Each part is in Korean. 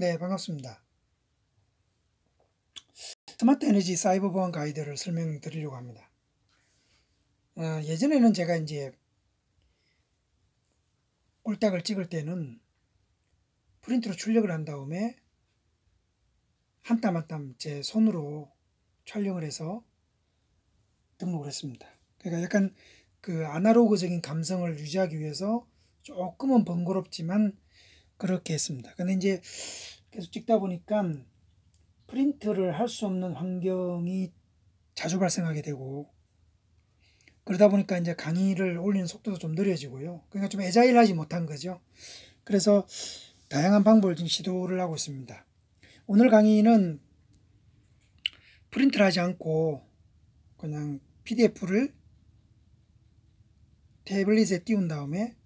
네, 반갑습니다. 스마트 에너지 사이버 보안 가이드를 설명드리려고 합니다. 어, 예전에는 제가 이제 꿀딱을 찍을 때는 프린트로 출력을 한 다음에 한 땀 한 땀 제 손으로 촬영을 해서 등록을 했습니다. 그러니까 약간 그 아날로그적인 감성을 유지하기 위해서 조금은 번거롭지만 그렇게 했습니다. 근데 이제 계속 찍다 보니까 프린트를 할 수 없는 환경이 자주 발생하게 되고 그러다 보니까 이제 강의를 올리는 속도도 좀 느려지고요. 그러니까 좀 애자일하지 못한 거죠. 그래서 다양한 방법을 지금 시도를 하고 있습니다. 오늘 강의는 프린트를 하지 않고 그냥 PDF를 태블릿에 띄운 다음에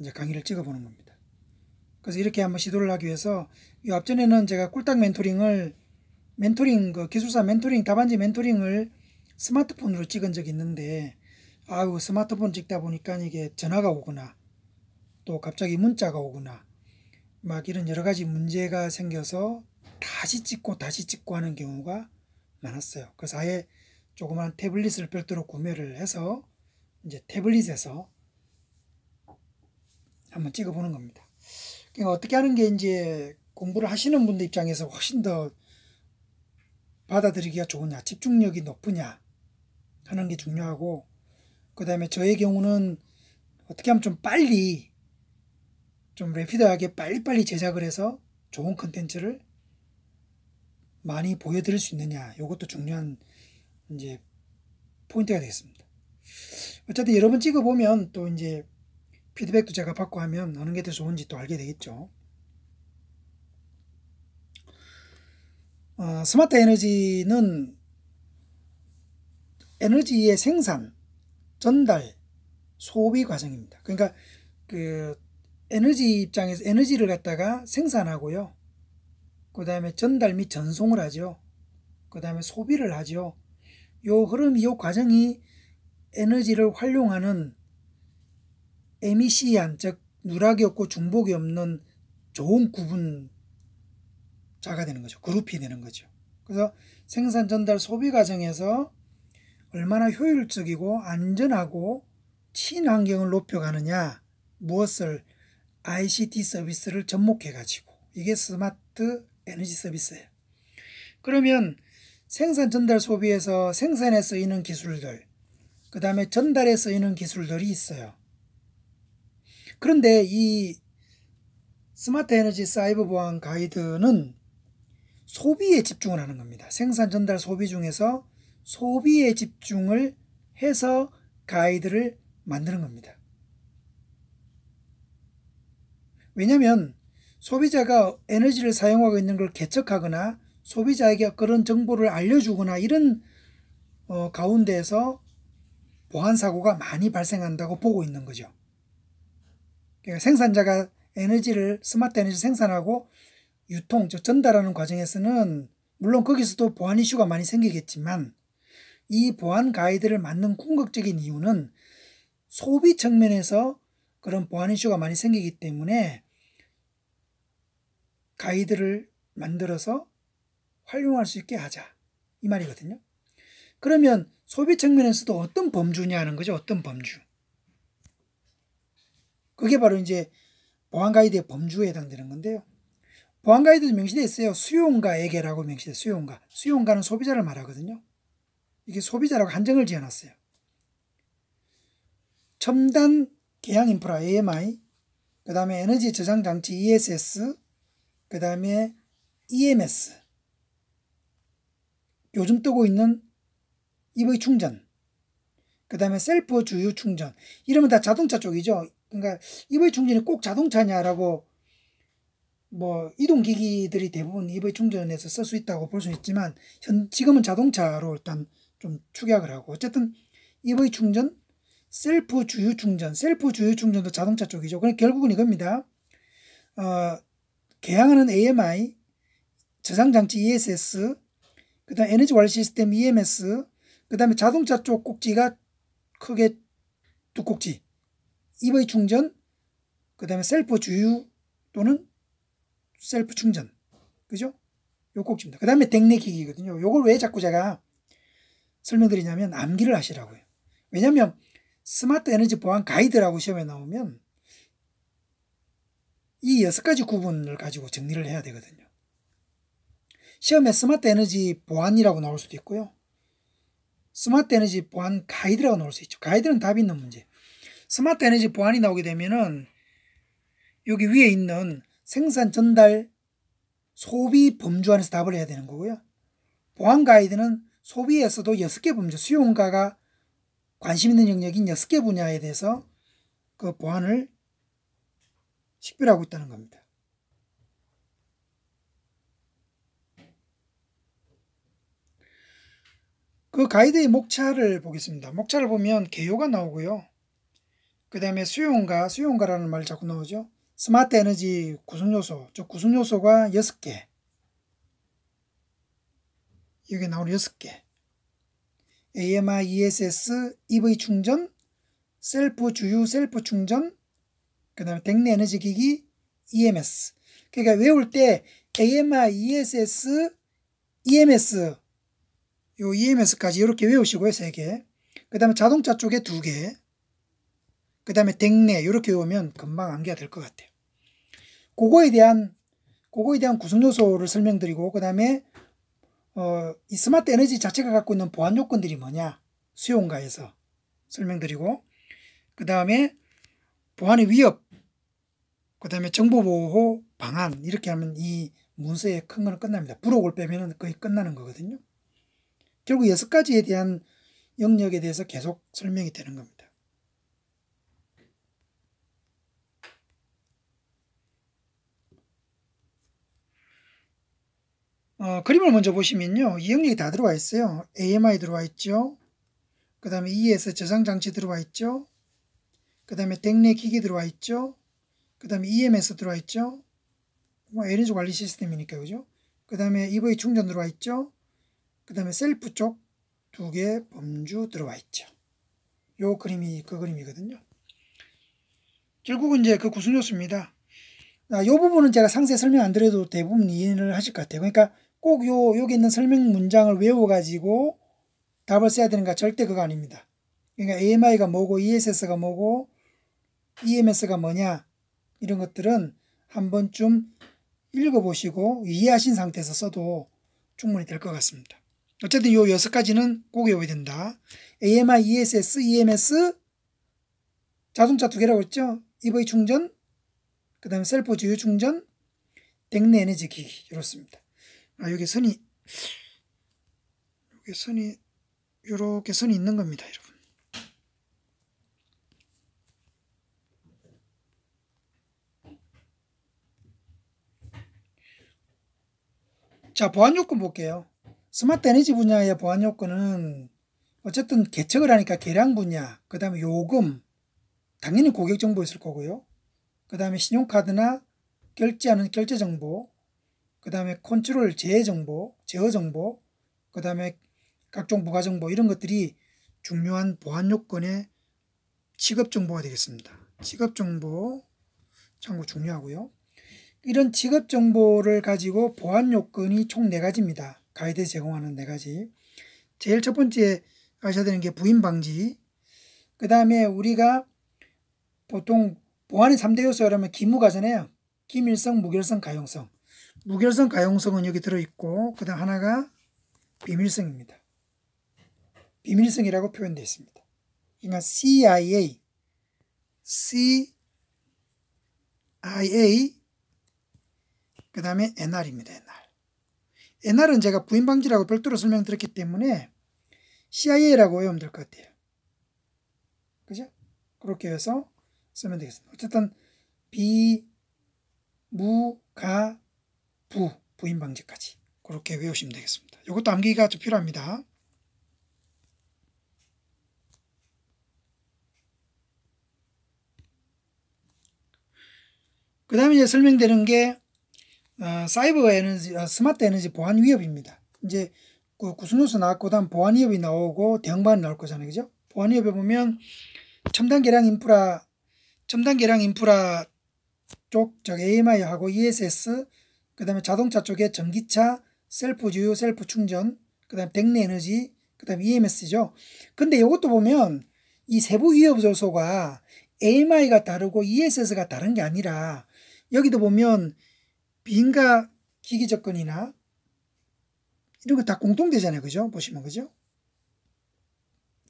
이제 강의를 찍어보는 겁니다. 그래서 이렇게 한번 시도를 하기 위해서 이 앞전에는 제가 꿀딱 멘토링을 멘토링 그 기술사 멘토링 답안지 멘토링을 스마트폰으로 찍은 적이 있는데 아유 스마트폰 찍다 보니까 이게 전화가 오거나 또 갑자기 문자가 오거나 막 이런 여러 가지 문제가 생겨서 다시 찍고 다시 찍고 하는 경우가 많았어요. 그래서 아예 조그만 태블릿을 별도로 구매를 해서 이제 태블릿에서 한번 찍어보는 겁니다. 그러니까 어떻게 하는 게 이제 공부를 하시는 분들 입장에서 훨씬 더 받아들이기가 좋으냐, 집중력이 높으냐 하는 게 중요하고 그 다음에 저의 경우는 어떻게 하면 좀 빨리 좀 래피드하게 빨리빨리 제작을 해서 좋은 컨텐츠를 많이 보여드릴 수 있느냐 이것도 중요한 이제 포인트가 되겠습니다. 어쨌든 여러 분 찍어보면 또 이제 피드백도 제가 받고 하면 어느 게 더 좋은지 또 알게 되겠죠. 어, 스마트 에너지는 에너지의 생산, 전달, 소비 과정입니다. 그러니까 그 에너지 입장에서 에너지를 갖다가 생산하고요. 그 다음에 전달 및 전송을 하죠. 그 다음에 소비를 하죠. 요 흐름이 요 과정이 에너지를 활용하는 에미시안 e 즉 누락이 없고 중복이 없는 좋은 구분자가 되는 거죠. 그룹이 되는 거죠. 그래서 생산 전달 소비 과정에서 얼마나 효율적이고 안전하고 친환경을 높여가느냐 무엇을 ICT 서비스를 접목해가지고 이게 스마트 에너지 서비스예요. 그러면 생산 전달 소비에서 생산에 쓰이는 기술들 그 다음에 전달에 쓰이는 기술들이 있어요. 그런데 이 스마트 에너지 사이버 보안 가이드는 소비에 집중을 하는 겁니다. 생산, 전달, 소비 중에서 소비에 집중을 해서 가이드를 만드는 겁니다. 왜냐하면 소비자가 에너지를 사용하고 있는 걸 개척하거나 소비자에게 그런 정보를 알려주거나 이런 어, 가운데에서 보안 사고가 많이 발생한다고 보고 있는 거죠. 그러니까 생산자가 에너지를 스마트 에너지 생산하고 유통, 즉 전달하는 과정에서는 물론 거기서도 보안 이슈가 많이 생기겠지만 이 보안 가이드를 만든 궁극적인 이유는 소비 측면에서 그런 보안 이슈가 많이 생기기 때문에 가이드를 만들어서 활용할 수 있게 하자 이 말이거든요. 그러면 소비 측면에서도 어떤 범주냐 는 거죠. 어떤 범주. 그게 바로 이제 보안 가이드의 범주에 해당되는 건데요. 보안 가이드도 명시되어 있어요. 수용가에게라고 명시돼 수용가. 수용가는 소비자를 말하거든요. 이게 소비자라고 한정을 지어놨어요. 첨단 개양 인프라 AMI, 그 다음에 에너지 저장 장치 ESS, 그 다음에 EMS, 요즘 뜨고 있는 EV 충전, 그 다음에 셀프 주유 충전, 이러면 다 자동차 쪽이죠. 그러니까 EV 충전이 꼭 자동차냐라고 뭐 이동기기들이 대부분 EV 충전에서 쓸 수 있다고 볼 수 있지만 현, 지금은 자동차로 일단 좀 축약을 하고 어쨌든 EV 충전, 셀프 주유 충전, 셀프 주유 충전도 자동차 쪽이죠. 그 결국은 이겁니다. 어, 개항하는 AMI, 저장장치 ESS, 그 다음 에너지 관리 시스템 EMS, 그 다음에 자동차 쪽 꼭지가 크게 두 꼭지. EV 충전, 그 다음에 셀프 주유 또는 셀프 충전. 그죠? 요 꼭지입니다. 그 다음에 댕내기기거든요. 요걸 왜 자꾸 제가 설명드리냐면 암기를 하시라고요. 왜냐면 스마트 에너지 보안 가이드라고 시험에 나오면 이 여섯 가지 구분을 가지고 정리를 해야 되거든요. 시험에 스마트 에너지 보안이라고 나올 수도 있고요. 스마트 에너지 보안 가이드라고 나올 수 있죠. 가이드는 답이 있는 문제. 스마트 에너지 보안이 나오게 되면은 여기 위에 있는 생산 전달 소비 범주 안에서 답을 해야 되는 거고요. 보안 가이드는 소비에서도 6개 범주, 수용가가 관심 있는 영역인 6개 분야에 대해서 그 보안을 식별하고 있다는 겁니다. 그 가이드의 목차를 보겠습니다. 목차를 보면 개요가 나오고요. 그 다음에 수용가, 수용가라는 말 자꾸 나오죠. 스마트 에너지 구성요소, 저 구성요소가 6개. 여기 나온는 6개. AMR, ESS, EV 충전, 셀프 주유, 셀프 충전, 그 다음에 댕내 에너지 기기, EMS. 그러니까 외울 때 AMR, ESS, EMS, 요 EMS까지 이렇게 외우시고요, 3개. 그 다음에 자동차 쪽에 2개. 그 다음에 댕내 이렇게 오면 금방 암기가 될 것 같아요. 그거에 대한 그거에 대한 구성 요소를 설명드리고 그 다음에 어, 이 스마트 에너지 자체가 갖고 있는 보안 요건들이 뭐냐 수용가에서 설명드리고 그 다음에 보안의 위협 그 다음에 정보보호 방안 이렇게 하면 이 문서의 큰 거는 끝납니다. 부록을 빼면 거의 끝나는 거거든요. 결국 여섯 가지에 대한 영역에 대해서 계속 설명이 되는 겁니다. 어, 그림을 먼저 보시면요. 이영역이 다 들어와 있어요. AMI 들어와 있죠. 그 다음에 ES 저장장치 들어와 있죠. 그 다음에 덱내 기기 들어와 있죠. 그 다음에 EMS 들어와 있죠. 뭐 에너지 관리 시스템이니까 그죠. 그 다음에 EV 충전 들어와 있죠. 그 다음에 셀프 쪽 두 개 범주 들어와 있죠. 요 그림이 그 그림이거든요. 결국은 이제 그 구순 요소입니다. 아, 요 부분은 제가 상세 설명 안 드려도 대부분 이해를 하실 것 같아요. 그러니까 꼭 요, 여기 있는 설명 문장을 외워가지고 답을 써야 되는 거 절대 그거 아닙니다. 그러니까 AMI가 뭐고 ESS가 뭐고 EMS가 뭐냐 이런 것들은 한 번쯤 읽어보시고 이해하신 상태에서 써도 충분히 될 것 같습니다. 어쨌든 요 여섯 가지는 꼭 외워야 된다. AMI, ESS, EMS 자동차 두 개라고 했죠. EV 충전, 그 다음에 셀프 주유 충전, 댕내 에너지 기기 이렇습니다. 아, 여기 선이 여기 선이 이렇게 선이 있는 겁니다, 여러분. 자, 보안 요건 볼게요. 스마트 에너지 분야의 보안 요건은 어쨌든 개척을 하니까 계량 분야, 그 다음에 요금, 당연히 고객 정보 있을 거고요. 그 다음에 신용카드나 결제하는 결제 정보, 그 다음에 컨트롤 재어 정보, 제어 정보, 그 다음에 각종 부가 정보 이런 것들이 중요한 보안 요건의 직업 정보가 되겠습니다. 직업 정보 참고 중요하고요. 이런 직업 정보를 가지고 보안 요건이 총 네 가지입니다. 가이드 제공하는 네 가지. 제일 첫 번째 아셔야 되는 게 부인 방지. 그 다음에 우리가 보통 보안의 3대 요소 라러면 기무가잖아요. 기밀성, 무결성, 가용성. 무결성 가용성은 여기 들어있고 그 다음 하나가 비밀성입니다. 비밀성이라고 표현되어 있습니다. 그러니까 CIA, CIA, 그 다음에 NR입니다. NR. NR은 제가 부인방지라고 별도로 설명드렸기 때문에 CIA라고 외우면 될 것 같아요. 그죠? 그렇게 해서 쓰면 되겠습니다. 어쨌든 비무가 부, 부인 방지까지 그렇게 외우시면 되겠습니다. 이것도 암기가 좀 필요합니다. 그 다음에 이제 설명되는 게 어, 사이버 에너지, 어, 스마트 에너지 보안 위협입니다. 이제 그 구순호수 나왔고 다음 보안 위협이 나오고 대응반이 나올 거잖아요. 그죠? 보안 위협에 보면 첨단 계량 인프라 첨단 계량 인프라 쪽, AMI하고 ESS, 그 다음에 자동차 쪽에 전기차, 셀프 주유, 셀프 충전, 그 다음에 백내 에너지, 그 다음에 EMS죠. 근데 이것도 보면 이 세부 위협 요소가 AMI가 다르고 ESS가 다른 게 아니라 여기도 보면 민가 기기 접근이나 이런 거 다 공통되잖아요. 그죠? 보시면 그죠?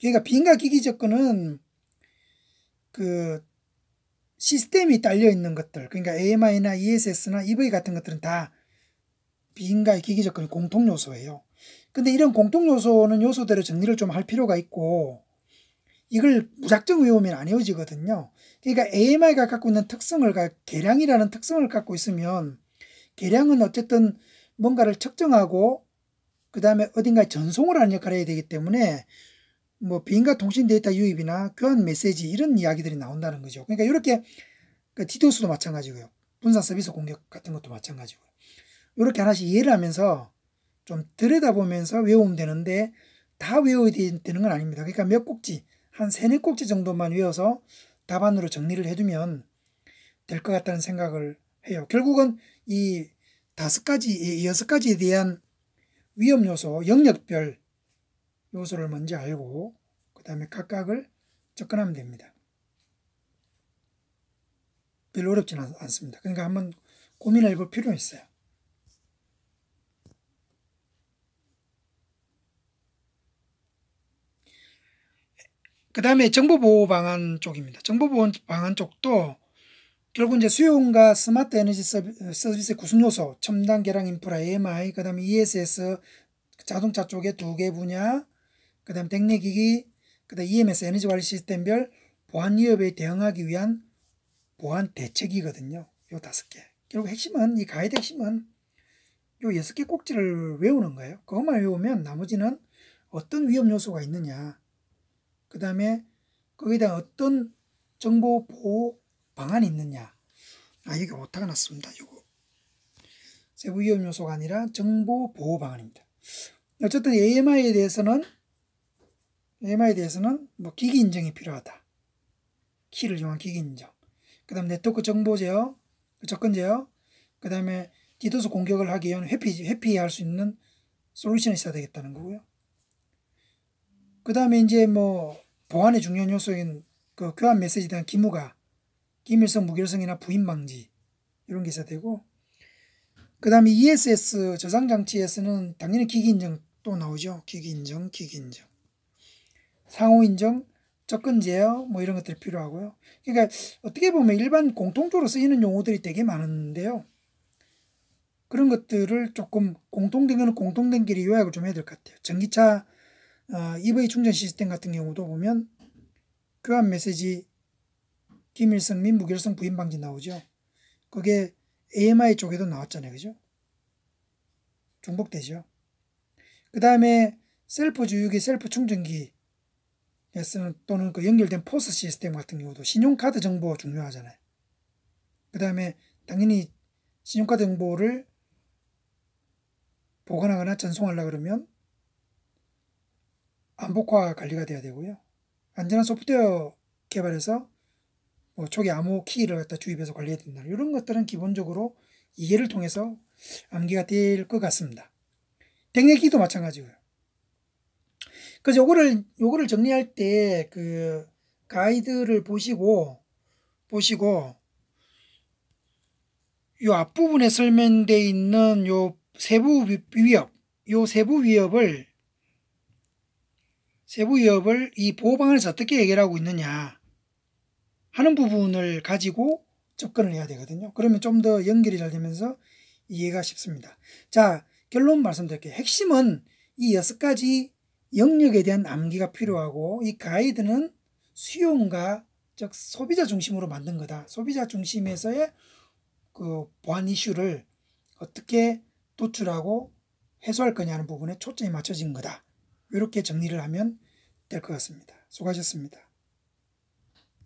그러니까 빙가 기기 접근은 그 시스템이 딸려 있는 것들, 그러니까 AMI나 ESS나 EV 같은 것들은 다 비인가의 기기 접근이 공통 요소예요. 근데 이런 공통 요소는 요소대로 정리를 좀 할 필요가 있고 이걸 무작정 외우면 안 외워지거든요. 그러니까 AMI가 갖고 있는 특성을 그러니까 개량이라는 특성을 갖고 있으면 개량은 어쨌든 뭔가를 측정하고 그 다음에 어딘가에 전송을 하는 역할을 해야 되기 때문에 뭐 비인가 통신 데이터 유입이나 교환 메시지 이런 이야기들이 나온다는 거죠. 그러니까 이렇게 그러니까 디도스도 마찬가지고요. 분산 서비스 공격 같은 것도 마찬가지고요. 이렇게 하나씩 이해를 하면서 좀 들여다보면서 외우면 되는데 다 외워야 되는 건 아닙니다. 그러니까 몇 꼭지, 한 세네 꼭지 정도만 외워서 답안으로 정리를 해두면 될 것 같다는 생각을 해요. 결국은 이 다섯 가지, 여섯 가지에 대한 위험 요소, 영역별 요소를 먼저 알고 그 다음에 각각을 접근하면 됩니다. 별로 어렵지는 않습니다. 그러니까 한번 고민해 볼 필요가 있어요. 그 다음에 정보보호 방안 쪽입니다. 정보보호 방안 쪽도 결국 이제 수용과 스마트 에너지 서비스 의 구성 요소, 첨단 계량 인프라 AMI, 그 다음에 ESS 자동차 쪽에 두 개 분야, 그 다음 땡내기기, 그 다음 EMS 에너지 관리 시스템별 보안 위협에 대응하기 위한 보안 대책이거든요. 요 다섯 개. 결국 핵심은, 이 가이드 핵심은 요 여섯 개 꼭지를 외우는 거예요. 그것만 외우면 나머지는 어떤 위험 요소가 있느냐. 그 다음에 거기다 어떤 정보 보호 방안이 있느냐. 아, 이게 오타가 났습니다. 이거. 세부 위험 요소가 아니라 정보 보호 방안입니다. 어쨌든 AMI에 대해서는 m i 에 대해서는 뭐 기기 인증이 필요하다. 키를 이용한 기기 인정. 그 다음 네트워크 정보 제어, 그 접근 제어, 그 다음에 디도스 공격을 하기 위한 회피, 회피할 수 있는 솔루션이 있어야 되겠다는 거고요. 그 다음에 이제 뭐 보안의 중요한 요소인 그 교환 메시지에 대한 기무가 기밀성, 무결성이나 부인 방지 이런 게 있어야 되고 그 다음에 ESS 저장 장치에서는 당연히 기기 인증 또 나오죠. 기기 인증, 기기 인증. 상호 인정, 접근 제어 뭐 이런 것들이 필요하고요. 그러니까 어떻게 보면 일반 공통적으로 쓰이는 용어들이 되게 많은데요. 그런 것들을 조금 공통된 거는 공통된 길이 요약을 좀 해야 될 것 같아요. 전기차 어, EV 충전 시스템 같은 경우도 보면 교환 그 메시지 김일성 및 무결성 부인 방지 나오죠. 그게 AMI 쪽에도 나왔잖아요. 그죠? 중복되죠. 그 다음에 셀프 주유기, 셀프 충전기 에서는 또는 그 연결된 포스 시스템 같은 경우도 신용카드 정보가 중요하잖아요. 그 다음에 당연히 신용카드 정보를 보관하거나 전송하려 그러면 안복화 관리가 돼야 되고요. 안전한 소프트웨어 개발에서뭐 초기 암호 키를 갖다 주입해서 관리해야 된다. 이런 것들은 기본적으로 이해를 통해서 암기가 될 것 같습니다. 댕내기도 마찬가지고요. 그래서 요거를 요거를 정리할 때 그 가이드를 보시고 보시고 요 앞부분에 설명되어 있는 요 세부 위협 요 세부 위협을 세부 위협을 이 보호 방안에서 어떻게 해결하고 있느냐 하는 부분을 가지고 접근을 해야 되거든요. 그러면 좀 더 연결이 잘 되면서 이해가 쉽습니다. 자, 결론 말씀드릴게요. 핵심은 이 여섯 가지 영역에 대한 암기가 필요하고 이 가이드는 수용가 즉 소비자 중심으로 만든 거다. 소비자 중심에서의 그 보안 이슈를 어떻게 도출하고 해소할 거냐는 부분에 초점이 맞춰진 거다. 이렇게 정리를 하면 될 것 같습니다. 수고하셨습니다.